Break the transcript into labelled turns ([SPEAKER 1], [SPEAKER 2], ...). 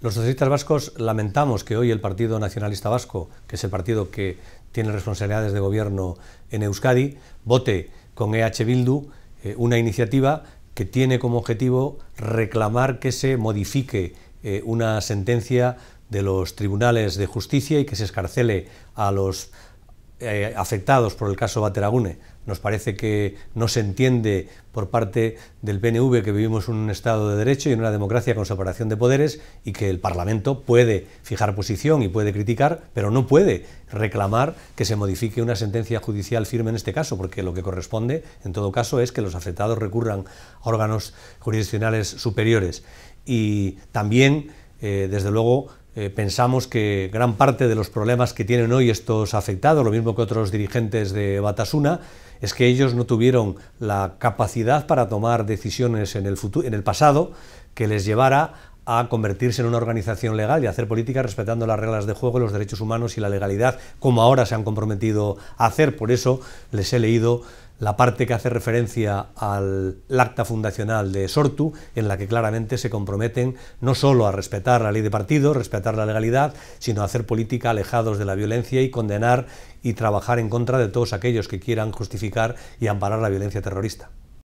[SPEAKER 1] Los socialistas vascos lamentamos que hoy el Partido Nacionalista Vasco, que es el partido que tiene responsabilidades de gobierno en Euskadi, vote con e EH Bildu una iniciativa que tiene como objetivo reclamar que se modifique eh, una sentencia de los tribunales de justicia y que se escarcele a los eh, afectados por el caso Bateragune. Nos parece que no se entiende por parte del PNV que vivimos en un Estado de Derecho y en una democracia con separación de poderes y que el Parlamento puede fijar posición y puede criticar, pero no puede reclamar que se modifique una sentencia judicial firme en este caso, porque lo que corresponde, en todo caso, es que los afectados recurran a órganos jurisdiccionales superiores. Y también, eh, desde luego, eh, pensamos que gran parte de los problemas que tienen hoy estos afectados, lo mismo que otros dirigentes de Batasuna, es que ellos no tuvieron la capacidad para tomar decisiones en el, futuro, en el pasado que les llevara a convertirse en una organización legal y a hacer política respetando las reglas de juego, los derechos humanos y la legalidad, como ahora se han comprometido a hacer. Por eso les he leído la parte que hace referencia al acta fundacional de Sortu, en la que claramente se comprometen no solo a respetar la ley de partido, respetar la legalidad, sino a hacer política alejados de la violencia y condenar y trabajar en contra de todos aquellos que quieran justificar y amparar la violencia terrorista.